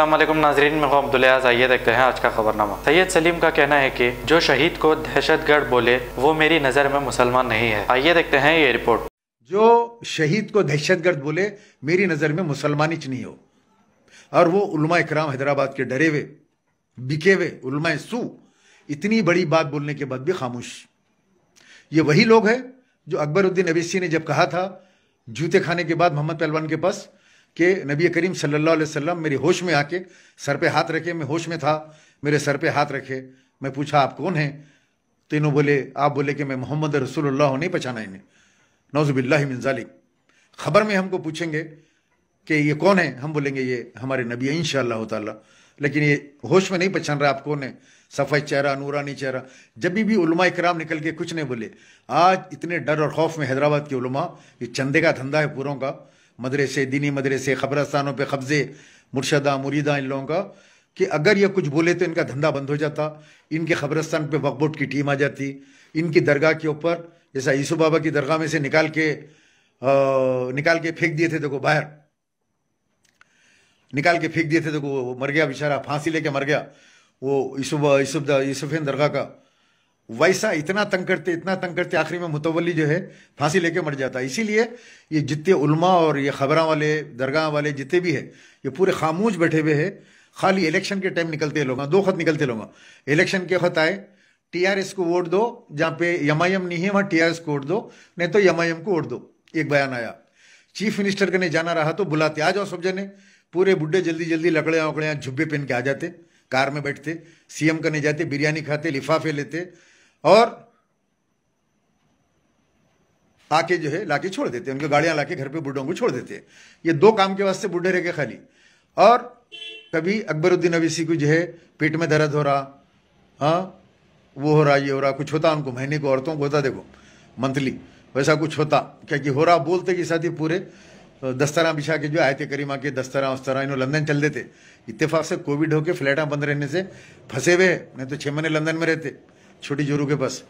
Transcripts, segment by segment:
असलम नाजरीन मैं हूँ अब्दुल्लाज आइए देखते तो हैं आज का खबरनामा सैयद सलीम का कहना है कि जो शहीद को दहशतगर्द बोले वो मेरी नज़र में मुसलमान नहीं है आइए देखते तो हैं ये रिपोर्ट जो शहीद को दहशतगर्द बोले मेरी नज़र में मुसलमान ही नहीं हो और वो उलमा इकराम हैदराबाद के डरे हुए बिके हुए उलमा सू इतनी बड़ी बात बोलने के बाद भी खामोश ये वही लोग हैं जो अकबरुद्दीन अवेसी ने जब कहा था जूते खाने के बाद मोहम्मद पहलवान के पास कि नबी करीम सल्लल्लाहु अलैहि वसल्लम मेरे होश में आके सर पे हाथ रखे मैं होश में था मेरे सर पे हाथ रखे मैं पूछा आप कौन हैं तो इन्हों बोले आप बोले कि मैं मोहम्मद रसूलुल्लाह नहीं पहचाना इन्हें नौजुबिल्ला मिनजालिक खबर में हमको पूछेंगे कि ये कौन है हम बोलेंगे ये हमारे नबी इन शाह लेकिन ये होश में नहीं पहचान रहा आप कौन है सफ़ेद चेहरा नूरानी चेहरा जब भी उलमा इकराम निकल के कुछ नहीं बोले आज इतने डर और खौफ में हैदराबाद के उलमा ये चंदे का धंधा है पूरों का मदरसे दीनी मदरसे खबरस्तानों पर कब्ज़े मुर्शदा मुरीदा इन लोगों का कि अगर ये कुछ बोले तो इनका धंधा बंद हो जाता इनके खबरस्तान पर वकबोट की टीम आ जाती इनकी दरगाह के ऊपर जैसा यीसु बाबा की दरगाह में से निकाल के आ, निकाल के फेंक दिए थे देखो तो बाहर निकाल के फेंक दिए थे देखो तो मर गया बेचारा फांसी लेके मर गया वो यूसुफ यूसुफ यूसुफिन दरगाह का वैसा इतना तंग करते इतना तंग करते आखिरी में मुतवली जो है फांसी लेके मर जाता है इसीलिए ये जितने उलमा और ये खबरा वाले दरगाह वाले जितने भी है ये पूरे खामोश बैठे हुए है खाली इलेक्शन के टाइम निकलते लोग दो खत निकलते लोग इलेक्शन के खत आए टीआरएस को वोट दो जहाँ पे एम नहीं है वहाँ टीआरएस को वोट दो नहीं तो एम को वोट दो एक बयान आया चीफ मिनिस्टर कने जाना रहा तो बुलाते आ जाओ सब जने पूरे बुढ़े जल्दी जल्दी लकड़ियाँ वकड़ियाँ झुब्बे पहन के आ जाते कार में बैठते सीएम कने जाते बिरयानी खाते लिफाफे लेते और आके जो है लाके छोड़ देते हैं उनकी गाड़ियां लाके घर पे बुढ़ों को छोड़ देते हैं ये दो काम के वास्ते बुढे रह गए खाली और कभी अकबरुद्दीन अवीसी को जो है पेट में दर्द हो रहा हाँ वो हो रहा ये हो रहा कुछ होता उनको महीने को औरतों को होता देखो मंथली वैसा कुछ होता क्या कि हो रहा बोलते कि साथ ही पूरे दस्तरा बिछा के जो आयते करीमा के दस्तरा उस्तरा इन्हों लंदन चल देते इतफाक से कोविड होके फ्लैटा बंद रहने से फंसे हुए नहीं तो छः महीने लंदन में रहते छोटी जोरू के पास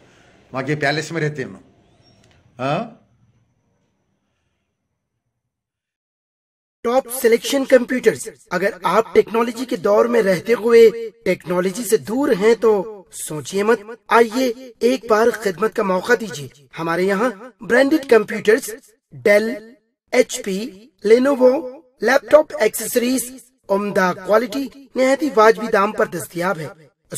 वहां के पैलेस में रहते हैं टॉप सिलेक्शन कंप्यूटर्स अगर आप टेक्नोलॉजी के दौर में रहते हुए टेक्नोलॉजी से दूर हैं तो सोचिए मत आइए एक बार खिदमत का मौका दीजिए हमारे यहाँ branded computers Dell H P Lenovo laptop accessories उम्दा क्वालिटी नहायत वाजबी दाम पर दस्तियाब है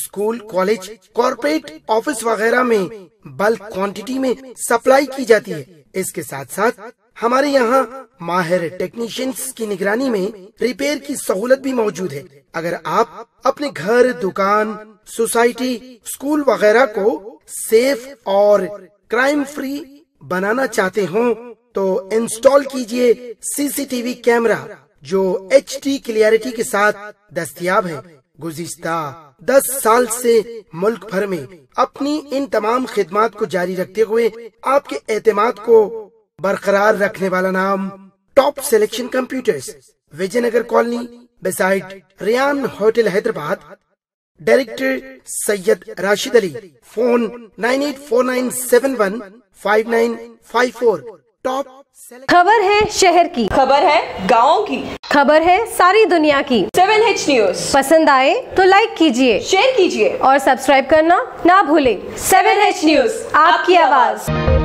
स्कूल कॉलेज कॉरपोरेट ऑफिस वगैरह में बल्क क्वांटिटी में सप्लाई की जाती है इसके साथ साथ हमारे यहाँ माहिर टेक्नीशियंस की निगरानी में रिपेयर की सहूलत भी मौजूद है अगर आप अपने घर दुकान सोसाइटी स्कूल वगैरह को सेफ और क्राइम फ्री बनाना चाहते हो तो इंस्टॉल कीजिए सीसीटीवी कैमरा जो एच क्लियरिटी के साथ दस्तियाब है गुजश्ता दस साल से मुल्क भर में अपनी इन तमाम खिदमत को जारी रखते हुए आपके एतमाद को बरकरार रखने वाला नाम top selection computers Vijayanagar colony beside Riyan hotel Hyderabad director Syed Rashid Ali phone nine eight four nine seven one five nine five four top खबर है शहर की खबर है गाँव की खबर है सारी दुनिया की सेवन एच न्यूज पसंद आए तो लाइक कीजिए शेयर कीजिए और सब्सक्राइब करना ना भूले सेवन एच न्यूज आपकी आवाज़